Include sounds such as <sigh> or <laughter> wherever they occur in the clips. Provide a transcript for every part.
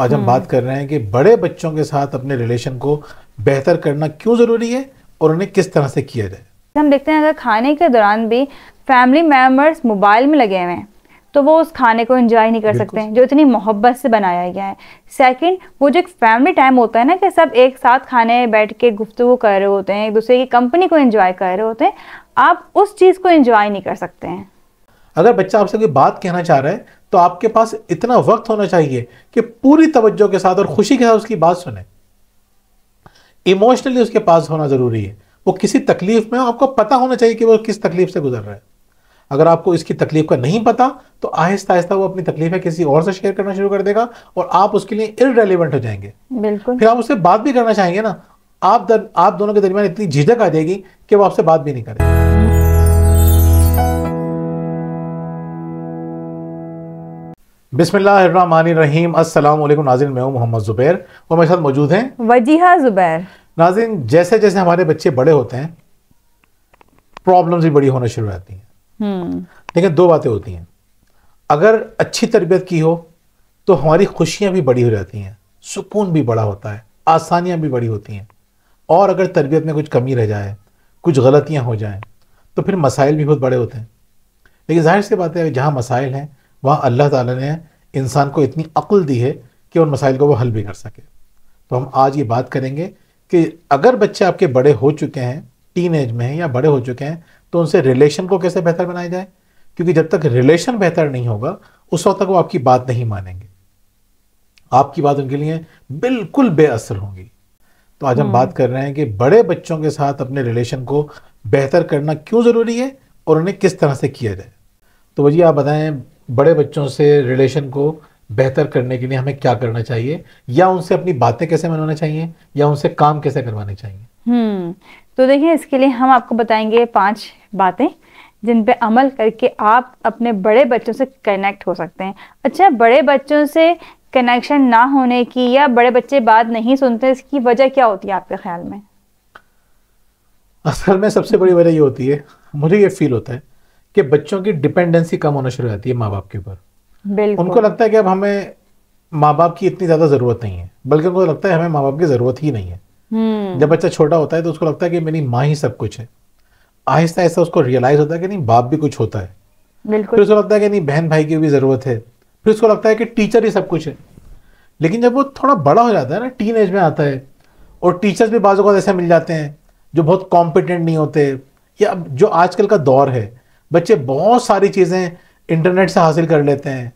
आज हम बात हम्म। कर रहे हैं कि बड़े बच्चों के साथ अपने रिलेशन को बेहतर करना क्यों ज़रूरी है और उन्हें किस तरह से किया जाए हम देखते हैं अगर खाने के दौरान भी फैमिली मेम्बर्स मोबाइल में लगे हुए हैं तो वो उस खाने को एंजॉय नहीं कर सकते हैं जो इतनी मोहब्बत से बनाया गया है सेकंड वो जो एक फैमिली टाइम होता है ना कि सब एक साथ खाने बैठ के गुफ्तु कर रहे होते हैं एक दूसरे की कंपनी को एंजॉय कर रहे होते हैं आप उस चीज़ को एंजॉय नहीं कर सकते हैं अगर बच्चा आपसे कोई बात कहना चाह रहा है तो आपके पास इतना वक्त होना चाहिए कि पूरी तवज्जो के साथ और खुशी के साथ उसकी बात सुने इमोशनली उसके पास होना ज़रूरी है वो किसी तकलीफ में आपको पता होना चाहिए कि वो किस तकलीफ से गुजर रहा है अगर आपको इसकी तकलीफ का नहीं पता तो आहिस्ता आहिस्ता वो अपनी तकलीफें किसी और से शेयर करना शुरू कर देगा और आप उसके लिए इरेलीवेंट हो जाएंगे बिल्कुल फिर आप उससे बात भी करना चाहेंगे ना आप दर, आप दोनों के दरमियान इतनी झिझक आ जाएगी कि वो आपसे बात भी नहीं करेगा बिसमीम असलम नाजिन मैं हूँ मोहम्मद ज़ुबैर और मेरे साथ मौजूद हैं वजीहा ज़ुबैर नाजिन जैसे जैसे हमारे बच्चे बड़े होते हैं प्रॉब्लम्स भी बड़ी होना शुरू रहती हैं हम्म। लेकिन दो बातें होती हैं अगर अच्छी तरबियत की हो तो हमारी खुशियाँ भी बड़ी हो जाती हैं सुकून भी बड़ा होता है आसानियाँ भी बड़ी होती हैं और अगर तरबियत में कुछ कमी रह जाए कुछ गलतियाँ हो जाएँ तो फिर मसाइल भी बहुत बड़े होते हैं लेकिन जाहिर सी बात है जहाँ मसाइल हैं वहाँ अल्लाह ताला ने इंसान को इतनी अक्ल दी है कि उन मसाइल को वो हल भी कर सके तो हम आज ये बात करेंगे कि अगर बच्चे आपके बड़े हो चुके हैं टीन एज में हैं या बड़े हो चुके हैं तो उनसे रिलेशन को कैसे बेहतर बनाया जाए क्योंकि जब तक रिलेशन बेहतर नहीं होगा उस वक्त तक वो आपकी बात नहीं मानेंगे आपकी बात उनके लिए बिल्कुल बेअसर होंगी तो आज हम हम्म। बात कर रहे हैं कि बड़े बच्चों के साथ अपने रिलेशन को बेहतर करना क्यों ज़रूरी है और उन्हें किस तरह से किया जाए तो भैया आप बताएं बड़े बच्चों से रिलेशन को बेहतर करने के लिए हमें क्या करना चाहिए या उनसे अपनी बातें कैसे मनवाना चाहिए या उनसे काम कैसे करवाने चाहिए हम्म, तो देखिए इसके लिए हम आपको बताएंगे पांच बातें जिन पे अमल करके आप अपने बड़े बच्चों से कनेक्ट हो सकते हैं अच्छा बड़े बच्चों से कनेक्शन ना होने की या बड़े बच्चे बात नहीं सुनते इसकी वजह क्या होती है आपके ख्याल में असल में सबसे बड़ी वजह ये होती है मुझे ये फील होता है कि बच्चों की डिपेंडेंसी कम होना शुरू हो जाती है माँ बाप के ऊपर उनको लगता है कि अब हमें माँ बाप की इतनी ज़्यादा ज़रूरत नहीं है बल्कि उनको लगता है हमें माँ बाप की ज़रूरत ही नहीं है हम्म। जब बच्चा छोटा होता है तो उसको लगता है कि मेरी माँ ही सब कुछ है आहिस्ता आहिस्ता उसको रियलाइज़ होता है कि नहीं बाप भी कुछ होता है फिर उसको लगता है कि नहीं बहन भाई की भी ज़रूरत है फिर उसको लगता है कि टीचर ही सब कुछ है लेकिन जब वो थोड़ा बड़ा हो जाता है ना टीन एज में आता है और टीचर्स भी बाजू का ऐसे मिल जाते हैं जो बहुत कॉम्पिटेंट नहीं होते या जो आजकल का दौर है बच्चे बहुत सारी चीज़ें इंटरनेट से हासिल कर लेते हैं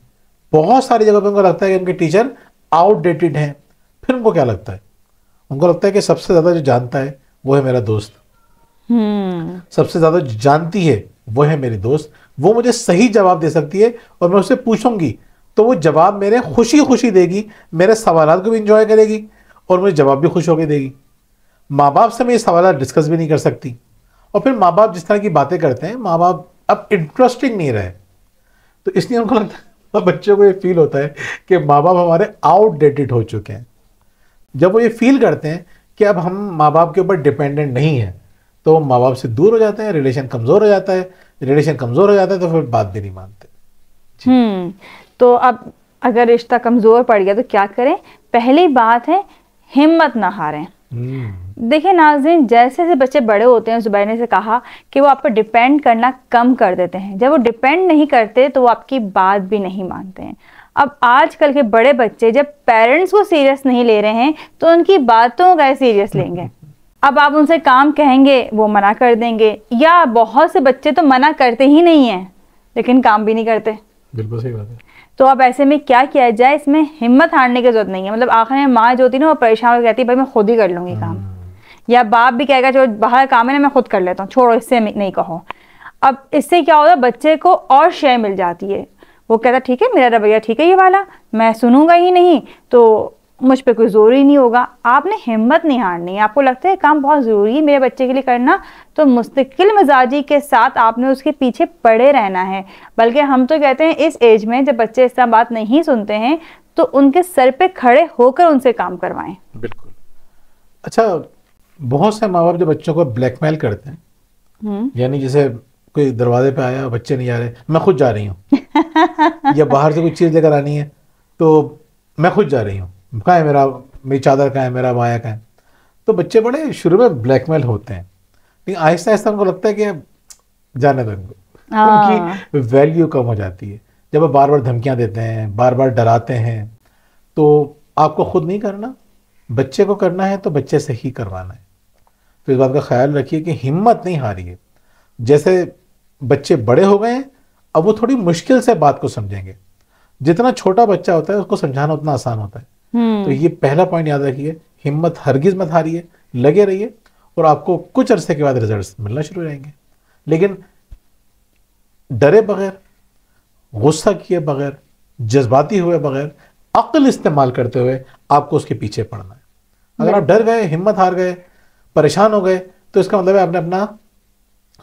बहुत सारी जगह पर उनको लगता है कि उनके टीचर आउटडेटेड हैं फिर उनको क्या लगता है उनको लगता है कि सबसे ज़्यादा जो जानता है वो है मेरा दोस्त hmm. सबसे ज़्यादा जो जानती है वो है मेरी दोस्त वो मुझे सही जवाब दे सकती है और मैं उससे पूछूंगी तो वो जवाब मेरे खुशी खुशी देगी मेरे सवाल को भी इंजॉय करेगी और मुझे जवाब भी खुश होकर देगी माँ बाप से मैं ये सवाल डिस्कस भी नहीं कर सकती और फिर माँ बाप जिस तरह की बातें करते हैं माँ बाप अब इंटरेस्टिंग नहीं रहे तो इसलिए उनको लगता है बच्चों को ये फील होता है कि माँ बाप हमारे आउटडेटेड हो चुके हैं जब वो ये फील करते हैं कि अब हम माँ बाप के ऊपर डिपेंडेंट नहीं हैं तो माँ बाप से दूर हो जाते हैं रिलेशन कमज़ोर हो जाता है रिलेशन कमज़ोर हो जाता है तो फिर बात भी नहीं मानते हम्म, तो अब अगर रिश्ता कमज़ोर पड़ गया तो क्या करें पहली बात है हिम्मत ना हारें Hmm. देखिए नाजिन जैसे जैसे बच्चे बड़े होते हैं जुबैर ने से कहा कि वो आप पर डिपेंड करना कम कर देते हैं जब वो डिपेंड नहीं करते तो वो आपकी बात भी नहीं मानते हैं अब आजकल के बड़े बच्चे जब पेरेंट्स को सीरियस नहीं ले रहे हैं तो उनकी बातों का सीरियस लेंगे <laughs> अब आप उनसे काम कहेंगे वो मना कर देंगे या बहुत से बच्चे तो मना करते ही नहीं हैं लेकिन काम भी नहीं करते बिल्कुल सही बात है तो अब ऐसे में क्या किया जाए इसमें हिम्मत हारने की जरूरत नहीं है मतलब आखिर में माँ जो होती ना वो परेशान हो कहती है भाई मैं खुद ही कर लूँगी काम हम्म। या बाप भी कहेगा जो बाहर काम है ना मैं खुद कर लेता हूँ छोड़ो इससे नहीं कहो अब इससे क्या होता है बच्चे को और शेय मिल जाती है वो कहता ठीक है मेरा रवैया ठीक है ये वाला मैं सुनूंगा ही नहीं तो मुझ पर कोई ज़ोर ही नहीं होगा आपने हिम्मत नहीं हारनी आपको लगता है काम बहुत ज़रूरी है मेरे बच्चे के लिए करना तो मुस्तकिल मिजाजी के साथ आपने उसके पीछे पड़े रहना है बल्कि हम तो कहते हैं इस एज में जब बच्चे इस तरह बात नहीं सुनते हैं तो उनके सर पे खड़े होकर उनसे काम करवाएं बिल्कुल अच्छा बहुत से माँ बाप जो बच्चों को ब्लैकमेल करते हैं हम्म। यानी जैसे कोई दरवाजे पे आया बच्चे नहीं जा रहे मैं खुद जा रही हूँ <laughs> या बाहर से कोई चीज़ लेकर आनी है तो मैं खुद जा रही हूँ कहाँ है मेरा मेरी चादर कहाँ है मेरा बाया कहाँ है तो बच्चे बड़े शुरू में ब्लैकमेल होते हैं लेकिन आहिस्ता आहिस्ता उनको लगता है कि जाने दो इनको तो हाँ। उनकी वैल्यू कम हो जाती है जब आप बार बार धमकियाँ देते हैं बार बार डराते हैं तो आपको खुद नहीं करना बच्चे को करना है तो बच्चे से ही करवाना है तो इस बात का ख्याल रखिए कि हिम्मत नहीं हारी है जैसे बच्चे बड़े हो गए हैं अब वो थोड़ी मुश्किल से बात को समझेंगे जितना छोटा बच्चा होता है उसको समझाना उतना आसान होता है तो ये पहला पॉइंट याद रखिए हिम्मत हरगिज मत हारिए लगे रहिए और आपको कुछ अरसे के बाद रिजल्ट मिलना शुरू हो जाएंगे लेकिन डरे बगैर गुस्सा किए बगैर जज्बाती हुए बगैर अक्ल इस्तेमाल करते हुए आपको उसके पीछे पड़ना है अगर आप डर गए हिम्मत हार गए परेशान हो गए तो इसका मतलब है आपने अपना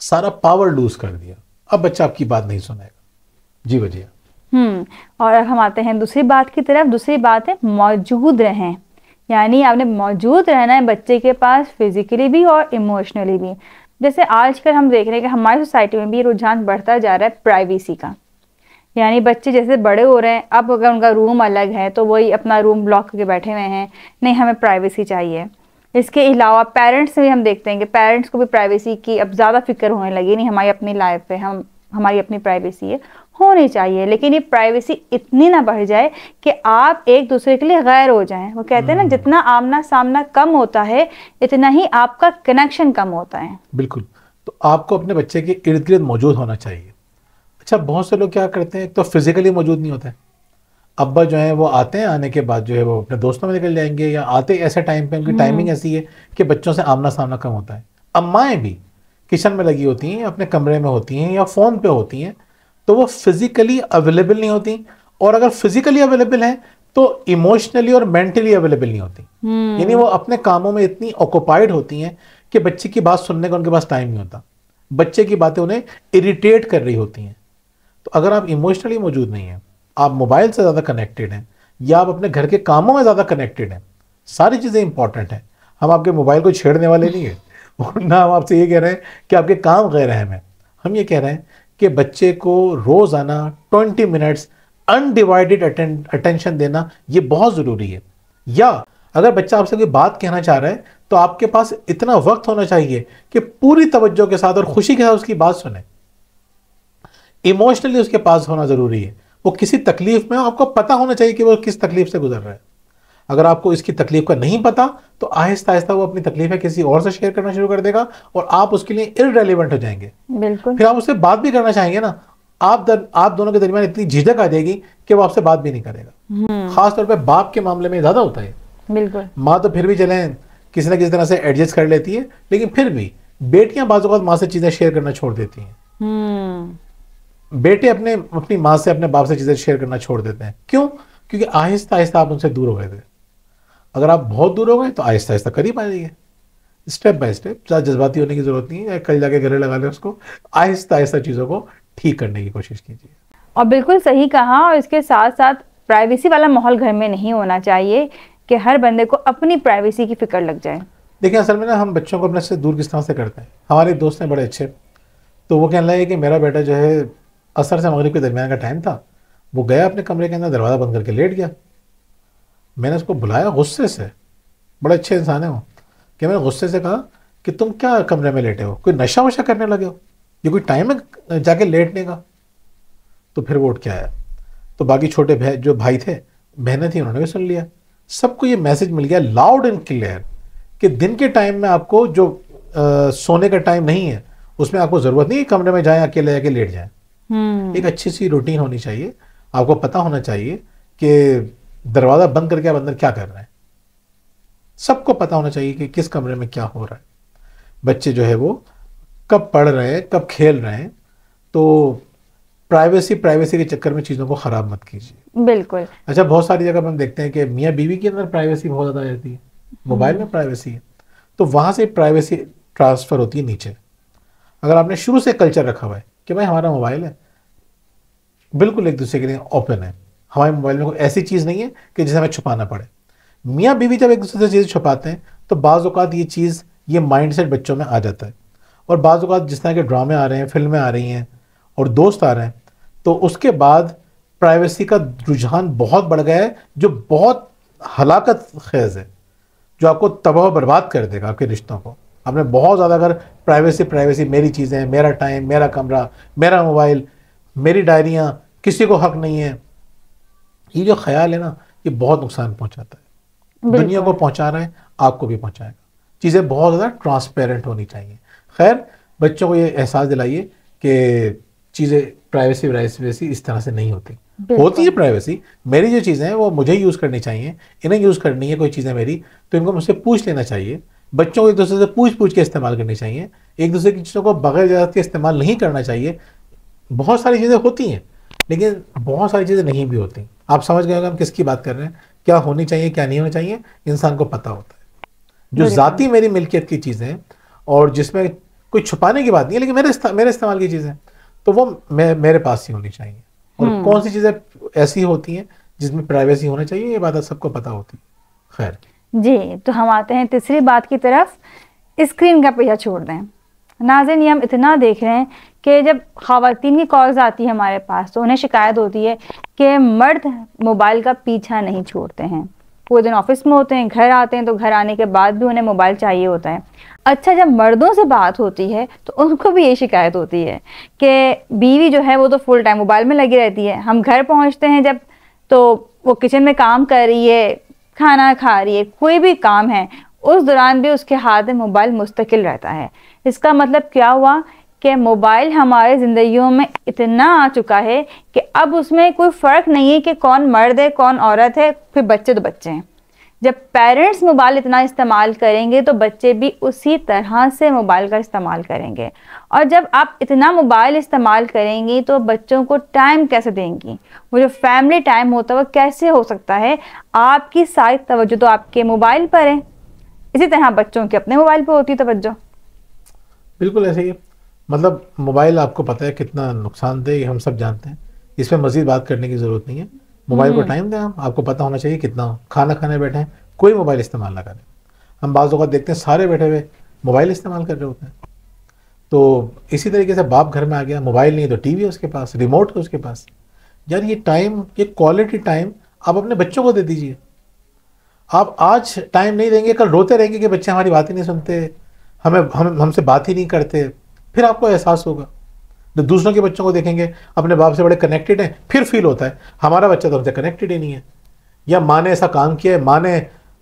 सारा पावर लूज कर दिया अब बच्चा आपकी बात नहीं सुनाएगा जी वजिया हम्म और अब हम आते हैं दूसरी बात की तरफ दूसरी बात है मौजूद रहें यानी आपने मौजूद रहना है बच्चे के पास फिजिकली भी और इमोशनली भी जैसे आजकल हम देख रहे हैं कि हमारी सोसाइटी में भी रुझान बढ़ता जा रहा है प्राइवेसी का यानी बच्चे जैसे बड़े हो रहे हैं अब अगर उनका रूम अलग है तो वही अपना रूम ब्लॉक करके बैठे हुए हैं नहीं हमें प्राइवेसी चाहिए इसके अलावा पेरेंट्स भी हम देखते हैं कि पेरेंट्स को भी प्राइवेसी की अब ज़्यादा फिक्र होने लगी नहीं हमारी अपनी लाइफ है हम हमारी अपनी प्राइवेसी है होने चाहिए लेकिन ये प्राइवेसी इतनी ना बढ़ जाए कि आप एक दूसरे के लिए गैर हो जाएं वो कहते हैं ना हम्म। जितना आमना सामना कम होता है इतना ही आपका कनेक्शन कम होता है बिल्कुल तो आपको अपने बच्चे के इर्द गिर्द मौजूद होना चाहिए अच्छा बहुत से लोग क्या करते हैं तो फिजिकली मौजूद नहीं होता है अब्बा जो है वो आते हैं आने के बाद जो है वो अपने दोस्तों में निकल जाएंगे या आते ऐसे टाइम पे उनकी टाइमिंग हम्म। ऐसी है कि बच्चों से आमना सामना कम होता है अम्माएँ भी किचन में लगी होती हैं अपने कमरे में होती हैं या फ़ोन पे होती हैं तो वो फिजिकली अवेलेबल नहीं होती और अगर फिजिकली अवेलेबल है तो इमोशनली और मेंटली अवेलेबल नहीं होती hmm. यानी वो अपने कामों में इतनी ऑक्यूपाइड होती हैं कि बच्चे की बात सुनने का उनके पास टाइम नहीं होता बच्चे की बातें उन्हें इरिटेट कर रही होती हैं तो अगर आप इमोशनली मौजूद नहीं हैं आप मोबाइल से ज़्यादा कनेक्टेड हैं या आप अपने घर के कामों में ज़्यादा कनेक्टेड हैं सारी चीज़ें इंपॉर्टेंट हैं हम आपके मोबाइल को छेड़ने वाले नहीं हैं और <laughs> ना हम आपसे ये कह रहे हैं कि आपके काम गैर अहम है हम ये कह रहे हैं कि बच्चे को रोज़ाना 20 मिनट्स अनडिवाइडेड अटेंशन देना ये बहुत ज़रूरी है या अगर बच्चा आपसे कोई बात कहना चाह रहा है तो आपके पास इतना वक्त होना चाहिए कि पूरी तवज्जो के साथ और खुशी के साथ उसकी बात सुने इमोशनली उसके पास होना ज़रूरी है वो किसी तकलीफ में आपको पता होना चाहिए कि वो किस तकलीफ से गुजर रहा है अगर आपको इसकी तकलीफ का नहीं पता तो आहिस्ता आहिस्ता वो अपनी है किसी और से शेयर करना शुरू कर देगा और आप उसके लिए इरेलीवेंट हो जाएंगे बिल्कुल फिर आप उससे बात भी करना चाहेंगे ना आप दर, आप दोनों के दरमियान इतनी झिझक आ जाएगी कि वो आपसे बात भी नहीं करेगा हम्म। खासतौर पर बाप के मामले में ज्यादा होता है बिल्कुल माँ तो फिर भी चले किसी ना किसी तरह से एडजस्ट कर लेती है लेकिन फिर भी बेटियां बाजूकात माँ से चीजें शेयर करना छोड़ देती हैं हम्म। बेटे अपने अपनी माँ से अपने बाप से चीजें शेयर करना छोड़ देते हैं क्यों क्योंकि आहिस्ता आहिस्ता आप उनसे दूर हो गए थे अगर आप बहुत दूर हो गए तो आहिस्ता आहिस्ता करीब आ जाइए स्टेप बाय स्टेप ज़्यादा जज्बाती होने की ज़रूरत नहीं है कल जाके गले लगा लें उसको आहिस्ता आहिस्ता चीज़ों को ठीक करने की कोशिश कीजिए और बिल्कुल सही कहा और इसके साथ साथ प्राइवेसी वाला माहौल घर में नहीं होना चाहिए कि हर बंदे को अपनी प्राइवेसी की फिक्र लग जाए देखिए असल में ना हम बच्चों को अपने से दूर किस तरह से करते हैं हमारे दोस्त हैं बड़े अच्छे तो वो कहना है कि मेरा बेटा जो है असर से मगरब के दरमियान का टाइम था वो गया अपने कमरे के अंदर दरवाज़ा बंद करके लेट गया मैंने उसको बुलाया गुस्से से बड़े अच्छे इंसान है वो कि मैंने गुस्से से कहा कि तुम क्या कमरे में लेटे हो कोई नशा वशा करने लगे हो ये कोई टाइम है जाके लेटने का तो फिर वो उठ के आया तो बाकी छोटे भाई जो भाई थे बहनें थी उन्होंने भी सुन लिया सबको ये मैसेज मिल गया लाउड एंड क्लियर कि दिन के टाइम में आपको जो आ, सोने का टाइम नहीं है उसमें आपको ज़रूरत नहीं है कमरे में जाए अकेले जाके लेट जाए हम्म। एक अच्छी सी रूटीन होनी चाहिए आपको पता होना चाहिए कि दरवाज़ा बंद करके आप अंदर क्या कर रहे हैं सबको पता होना चाहिए कि किस कमरे में क्या हो रहा है बच्चे जो है वो कब पढ़ रहे हैं कब खेल रहे हैं तो प्राइवेसी प्राइवेसी के चक्कर में चीज़ों को ख़राब मत कीजिए बिल्कुल अच्छा बहुत सारी जगह हम देखते हैं कि मियाँ बीवी के अंदर प्राइवेसी बहुत ज़्यादा रहती है मोबाइल में प्राइवेसी है तो वहाँ से प्राइवेसी ट्रांसफ़र होती है नीचे अगर आपने शुरू से कल्चर रखा हुआ है कि भाई हमारा मोबाइल है बिल्कुल एक दूसरे के लिए ओपन है हमारे मोबाइल में कोई ऐसी चीज़ नहीं है कि जिसे हमें छुपाना पड़े मियाँ बीवी जब एक दूसरे से चीज़ें छुपाते हैं तो अवत ये चीज़ ये माइंड सेट बच्चों में आ जाता है और अवत जिस तरह के ड्रामे आ रहे हैं फिल्में आ रही हैं और दोस्त आ रहे हैं तो उसके बाद प्राइवेसी का रुझान बहुत बढ़ गया है जो बहुत हलाकत खेज़ है जो आपको तबाह बर्बाद कर देगा आपके रिश्तों को आपने बहुत ज़्यादा अगर प्राइवेसी प्राइवेसी मेरी चीज़ें मेरा टाइम मेरा कमरा मेरा मोबाइल मेरी डायरियाँ किसी को हक नहीं है ये जो ख्याल है ना ये बहुत नुकसान पहुंचाता है दुनिया को पहुंचा रहा है आपको भी पहुंचाएगा चीज़ें बहुत ज़्यादा ट्रांसपेरेंट होनी चाहिए खैर बच्चों को ये एहसास दिलाइए कि चीज़ें प्राइवेसी प्राइवेसी इस तरह से नहीं होती होती है प्राइवेसी मेरी जो चीज़ें हैं वो मुझे यूज़ करनी चाहिए इन्हें यूज़ करनी है कोई चीज़ें मेरी तो इनको मुझसे पूछ लेना चाहिए बच्चों को एक दूसरे से पूछ पूछ के इस्तेमाल करनी चाहिए एक दूसरे की चीज़ों को बगैर इजाज़त के इस्तेमाल नहीं करना चाहिए बहुत सारी चीज़ें होती हैं लेकिन बहुत सारी चीज़ें नहीं भी होती आप समझ गए हम किसकी बात कर रहे हैं क्या होनी चाहिए क्या नहीं होना चाहिए इंसान को पता होता है जो जाति मेरी मिल्कियत की चीज़ें और जिसमें कोई छुपाने की बात नहीं है लेकिन मेरे इस्ता, मेरे इस्तेमाल की चीज़ें तो वो मे, मेरे पास ही होनी चाहिए और हम्म। कौन सी चीज़ें ऐसी होती हैं जिसमें प्राइवेसी होना चाहिए ये बात सबको पता होती है खैर जी तो हम आते हैं तीसरी बात की तरफ स्क्रीन का पीछा छोड़ दें नाजिन ये हम इतना देख रहे हैं कि जब खातन की कॉल्स आती है हमारे पास तो उन्हें शिकायत होती है कि मर्द मोबाइल का पीछा नहीं छोड़ते हैं पूरे दिन ऑफिस में होते हैं घर आते हैं तो घर आने के बाद भी उन्हें मोबाइल चाहिए होता है अच्छा जब मर्दों से बात होती है तो उनको भी ये शिकायत होती है कि बीवी जो है वो तो फुल टाइम मोबाइल में लगी रहती है हम घर पहुंचते हैं जब तो वो किचन में काम कर रही है खाना खा रही है कोई भी काम है उस दौरान भी उसके हाथ में मोबाइल मुस्तकिल रहता है इसका मतलब क्या हुआ कि मोबाइल हमारे ज़िंदगियों में इतना आ चुका है कि अब उसमें कोई फ़र्क नहीं है कि कौन मर्द है कौन औरत है फिर बच्चे तो बच्चे हैं जब पेरेंट्स मोबाइल इतना इस्तेमाल करेंगे तो बच्चे भी उसी तरह से मोबाइल का इस्तेमाल करेंगे और जब आप इतना मोबाइल इस्तेमाल करेंगी तो बच्चों को टाइम कैसे देंगी वो जो फैमिली टाइम होता है वो कैसे हो सकता है आपकी सारी तवज्जो तो आपके मोबाइल पर है इसी तरह बच्चों की अपने मोबाइल पर होती है तवज्जो बिल्कुल ऐसे ही मतलब मोबाइल आपको पता है कितना दे हम सब जानते हैं इस पर मजीद बात करने की ज़रूरत नहीं है मोबाइल को हम्म। टाइम दें हम आपको पता होना चाहिए कितना खाना खाने बैठे हैं कोई मोबाइल इस्तेमाल ना करें हम बाज़ अवत देखते हैं सारे बैठे हुए मोबाइल इस्तेमाल कर रहे होते हैं तो इसी तरीके से बाप घर में आ गया मोबाइल नहीं तो टी है उसके पास रिमोट है उसके पास यार ये टाइम ये क्वालिटी टाइम आप अपने बच्चों को दे दीजिए आप आज टाइम नहीं देंगे कल रोते रहेंगे कि बच्चे हमारी बात ही नहीं सुनते हमें हम हमसे बात ही नहीं करते फिर आपको एहसास होगा जब दूसरों के बच्चों को देखेंगे अपने बाप से बड़े कनेक्टेड हैं फिर फील होता है हमारा बच्चा तो हमसे कनेक्टेड ही नहीं है या माँ ने ऐसा काम किया है माँ ने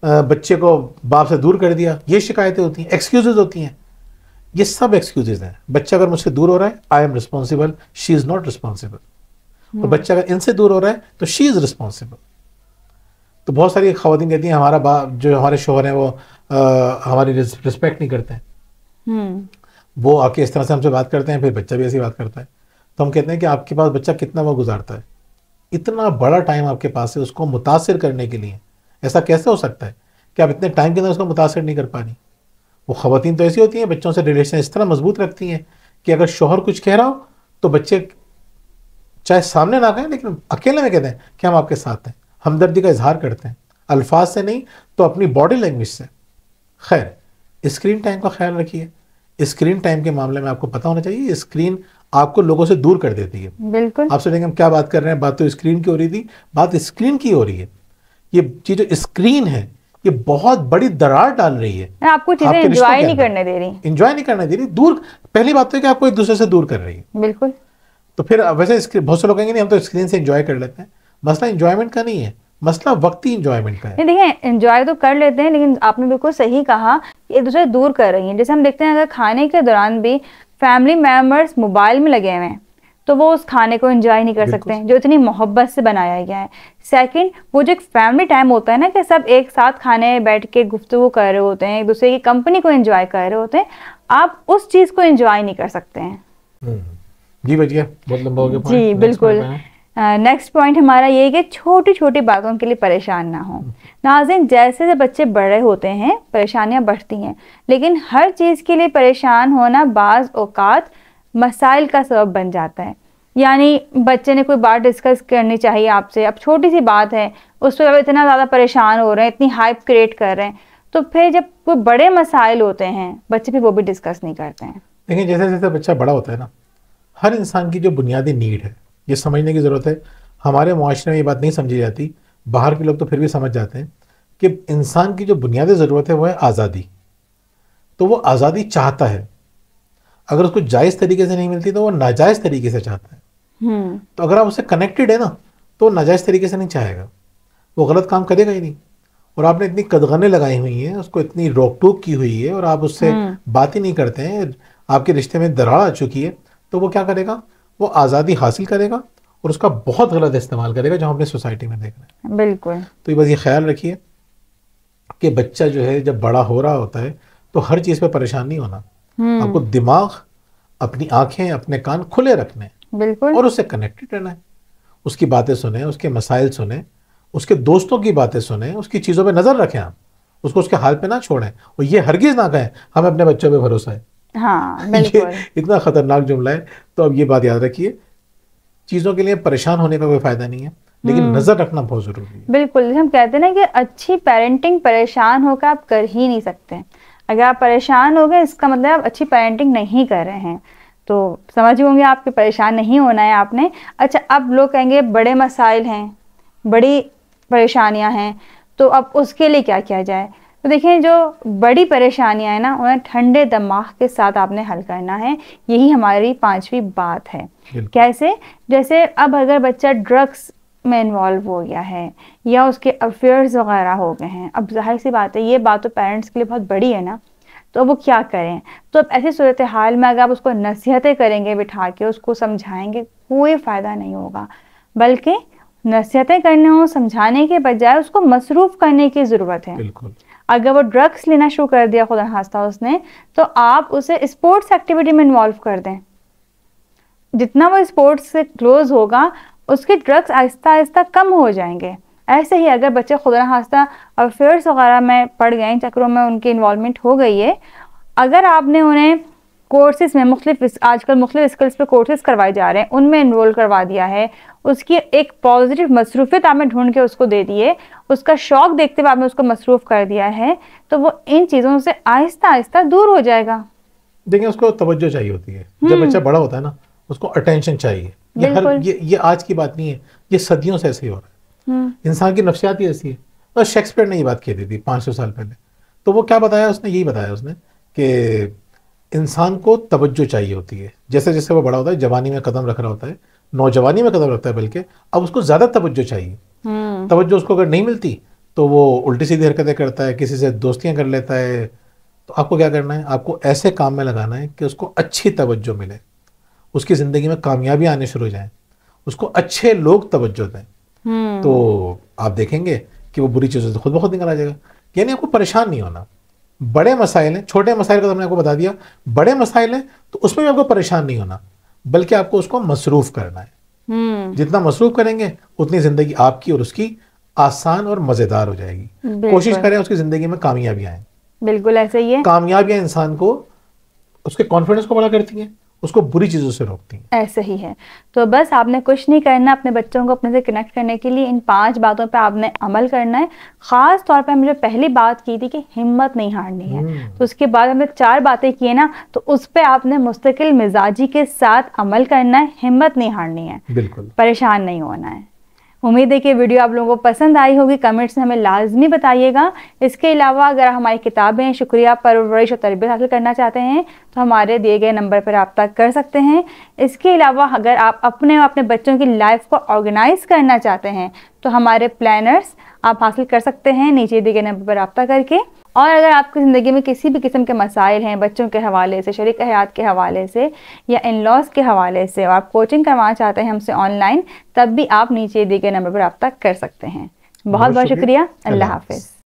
बच्चे को बाप से दूर कर दिया ये शिकायतें होती हैं एक्सक्यूजेज होती हैं ये सब एक्सक्यूजेज हैं बच्चा अगर मुझसे दूर हो रहा है I am responsible she is not responsible और hmm. बच्चा अगर इनसे दूर हो रहा है तो शी इज़ रिस्पॉन्सिबल तो बहुत सारी खातन कहती हैं हमारा बाप जो हमारे शोहर हैं वो आ, हमारी रिस्पेक्ट नहीं करते हैं hmm. वो आके इस तरह से हमसे बात करते हैं फिर बच्चा भी ऐसी बात करता है तो हम कहते हैं कि आपके पास बच्चा कितना वह गुजारता है इतना बड़ा टाइम आपके पास है उसको मुतासर करने के लिए ऐसा कैसे हो सकता है कि आप इतने टाइम के अंदर उसको मुतासर नहीं कर पा रही वो ख़वान तो ऐसी होती हैं बच्चों से रिलेशन इस तरह मजबूत रखती हैं कि अगर शोहर कुछ कह रहा हो तो बच्चे चाहे सामने ना कहें लेकिन अकेले में कहते हैं कि हम आपके साथ हैं हमदर्दी का इजहार करते हैं अल्फाज से नहीं तो अपनी बॉडी लैंग्वेज से खैर स्क्रीन टाइम का ख्याल रखिए स्क्रीन टाइम के मामले में आपको पता होना चाहिए स्क्रीन आपको लोगों से दूर कर देती है बिल्कुल आप सोचेंगे हम क्या बात कर रहे हैं बात तो स्क्रीन की हो रही थी बात स्क्रीन की हो रही है ये चीज जो स्क्रीन है ये बहुत बड़ी दरार डाल रही है आपको चीजें एंजॉय नहीं करने दे रही एंजॉय नहीं करने दे रही दूर पहली बात तो है कि आपको एक दूसरे से दूर कर रही है बिल्कुल तो फिर वैसे बहुत से लोग कहेंगे नहीं हम तो स्क्रीन से एंजॉय कर लेते हैं मसला एंजॉयमेंट का नहीं है मसला वक्ती इंजॉयमेंट का है देखिए इंजॉय तो कर लेते हैं लेकिन आपने बिल्कुल सही कहा एक दूसरे दूर कर रही है जैसे हम देखते हैं अगर खाने के दौरान भी फैमिली मेम्बर्स मोबाइल में लगे हुए हैं तो वो उस खाने को एंजॉय नहीं कर सकते हैं जो इतनी मोहब्बत से बनाया गया है सेकंड वो जो एक फैमिली टाइम होता है ना कि सब एक साथ खाने बैठ के गुफ्तु कर रहे होते हैं एक दूसरे की कंपनी को एंजॉय कर रहे होते हैं आप उस चीज़ को एंजॉय नहीं कर सकते हैं हम्म, हम्म। जी भैया बहुत लंबा हो गया जी बिल्कुल नेक्स्ट uh, पॉइंट हमारा ये है कि छोटी छोटी बातों के लिए परेशान ना हो नाजिन जैसे जैसे बच्चे बड़े होते हैं परेशानियाँ बढ़ती हैं लेकिन हर चीज़ के लिए परेशान होना बाज़ अवकात मसाइल का सबब बन जाता है यानी बच्चे ने कोई बात डिस्कस करनी चाहिए आपसे अब छोटी सी बात है उस पर इतना ज़्यादा परेशान हो रहे हैं इतनी हाइप क्रिएट कर रहे हैं तो फिर जब कोई बड़े मसाइल होते हैं बच्चे फिर वो भी डिस्कस नहीं करते हैं देखिए जैसे जैसे बच्चा बड़ा होता है ना हर इंसान की जो बुनियादी नीड है ये समझने की ज़रूरत है हमारे माशरे में ये बात नहीं समझी जाती बाहर के लोग तो फिर भी समझ जाते हैं कि इंसान की जो बुनियादी ज़रूरत है वह है आज़ादी तो वो आज़ादी चाहता है अगर उसको जायज़ तरीके से नहीं मिलती तो वो नाजायज़ तरीके से चाहता है हम्म। तो अगर आप उससे कनेक्टेड है ना तो नाजायज़ तरीके से नहीं चाहेगा वो गलत काम करेगा ही नहीं और आपने इतनी कदगने लगाई हुई हैं उसको इतनी रोक टोक की हुई है और आप उससे हम्म। बात ही नहीं करते हैं आपके रिश्ते में दरार आ चुकी है तो वो क्या करेगा वो आज़ादी हासिल करेगा और उसका बहुत गलत इस्तेमाल करेगा जो हमने सोसाइटी में देख रहे हैं बिल्कुल तो ये बस ये ख्याल रखिए कि बच्चा जो है जब बड़ा हो रहा होता है तो हर चीज़ पे परेशान नहीं होना हम्म। आपको दिमाग अपनी आंखें अपने कान खुले रखने बिल्कुल और उससे कनेक्टेड रहना है उसकी बातें सुने उसके मसाइल सुने उसके दोस्तों की बातें सुने उसकी चीज़ों पर नज़र रखें आप उसको उसके हाल पे ना छोड़ें और ये हरगिज़ ना कहें हमें अपने बच्चों पे भरोसा है हाँ <laughs> ये इतना खतरनाक जुमला है तो अब ये बात याद रखिए चीज़ों के लिए परेशान होने का कोई फायदा नहीं है लेकिन हम्म। नजर रखना बहुत जरूरी है बिल्कुल हम कहते हैं ना कि अच्छी पेरेंटिंग परेशान होकर आप कर ही नहीं सकते अगर आप परेशान हो गए इसका मतलब आप अच्छी पेरेंटिंग नहीं कर रहे हैं तो समझ होंगे आपके परेशान नहीं होना है आपने अच्छा अब लोग कहेंगे बड़े मसाइल हैं बड़ी परेशानियां हैं तो अब उसके लिए क्या किया जाए तो देखिए जो बड़ी परेशानियाँ हैं ना उन्हें ठंडे दिमाग के साथ आपने हल करना है यही हमारी पांचवी बात है कैसे जैसे अब अगर बच्चा ड्रग्स में इन्वॉल्व हो गया है या उसके अफेयर्स वगैरह हो गए हैं अब जाहिर सी बात है ये बात तो पेरेंट्स के लिए बहुत बड़ी है ना तो वो क्या करें तो अब ऐसी सूरत हाल में अगर आप उसको नसीहतें करेंगे बिठा के उसको समझाएंगे कोई फ़ायदा नहीं होगा बल्कि नसीहतें करने हो समझाने के बजाय उसको मसरूफ़ करने की ज़रूरत है बिल्कुल अगर वो ड्रग्स लेना शुरू कर दिया खुदा हास्ता उसने तो आप उसे स्पोर्ट्स एक्टिविटी में इन्वॉल्व कर दें जितना वो स्पोर्ट्स से क्लोज होगा उसके ड्रग्स आहिस्ता आहिस्ता कम हो जाएंगे ऐसे ही अगर बच्चे खुदा हास्ता अफेयर्स वगैरह में पड़ गए चक्रों में उनकी इन्वॉलमेंट हो गई है अगर आपने उन्हें कोर्सेज में मुख्तलिफ आजकल मुख्त स्किल्स पे कोर्सेज करवाए जा रहे हैं उनमें इनरोल करवा दिया है उसकी एक पॉजिटिव मसरूफियत आपने ढूंढ के उसको दे दिए उसका शौक देखते हुए आपने उसको मसरूफ़ कर दिया है तो वो इन चीज़ों से आहिस्ता आहिस्ता दूर हो जाएगा देखिए उसको तवज्जो चाहिए होती है जब हम्म। बच्चा बड़ा होता है ना उसको अटेंशन चाहिए ये हर ये ये आज की बात नहीं है ये सदियों से ऐसे ही हो रहा है हम्म। इंसान की नफसियात ही ऐसी है और शेक्सपियर ने ये बात कह दी थी पाँच सौ साल पहले तो वो क्या बताया उसने यही बताया उसने कि इंसान को तवज्जो चाहिए होती है जैसे जैसे वो बड़ा होता है जवानी में कदम रख रहा होता है नौजवानी में कदम रखता है बल्कि अब उसको ज़्यादा तवज्जो चाहिए हम्म। तवज्जो उसको अगर नहीं मिलती तो वो उल्टी सीधी हरकतें करता है किसी से दोस्तियां कर लेता है तो आपको क्या करना है आपको ऐसे काम में लगाना है कि उसको अच्छी तवज्जो मिले उसकी ज़िंदगी में कामयाबी आने शुरू हो जाए उसको अच्छे लोग तवज्जो दें हम्म। तो आप देखेंगे कि वो बुरी चीज़ों से खुद ब खुद निकल आ जाएगा यानी आपको परेशान नहीं होना बड़े मसाइल हैं छोटे मसाइल का तो मैंने आपको बता दिया बड़े मसाइल हैं तो उसमें भी आपको परेशान नहीं होना बल्कि आपको उसको मसरूफ करना है हम्म। जितना मसरूफ करेंगे उतनी जिंदगी आपकी और उसकी आसान और मजेदार हो जाएगी कोशिश करें उसकी जिंदगी में कामयाबी आए बिल्कुल ऐसे ही है कामयाबियां इंसान को उसके कॉन्फिडेंस को बड़ा करती हैं उसको बुरी चीज़ों से रोकती है ऐसे ही है तो बस आपने कुछ नहीं करना अपने बच्चों को अपने से कनेक्ट करने के लिए इन पांच बातों पे आपने अमल करना है ख़ास तौर पे हमने पहली बात की थी कि हिम्मत नहीं हारनी है हम्म। तो उसके बाद हमने चार बातें की है ना तो उस पर आपने मुस्तकिल मिजाजी के साथ अमल करना है हिम्मत नहीं हारनी है बिल्कुल परेशान नहीं होना है उम्मीद है कि वीडियो आप लोगों को पसंद आई होगी कमेंट्स में हमें लाजमी बताइएगा इसके अलावा अगर हमारी किताबें शुक्रिया परवरिश और तरबियत हासिल करना चाहते हैं तो हमारे दिए गए नंबर पर रबता कर सकते हैं इसके अलावा अगर आप अपने और अपने बच्चों की लाइफ को ऑर्गेनाइज करना चाहते हैं तो हमारे प्लानर्स आप हासिल कर सकते हैं नीचे दिए गए नंबर पर रबता करके और अगर आपकी ज़िंदगी में किसी भी किस्म के मसाइल हैं बच्चों के हवाले से शरीक हयात के हवाले से या इन लॉज के हवाले से और आप कोचिंग करवाना चाहते हैं हमसे ऑनलाइन तब भी आप नीचे दिए गए नंबर पर रब्ता कर सकते हैं बहुत बहुत, बहुत शुक्रिया अल्लाह हाफिज़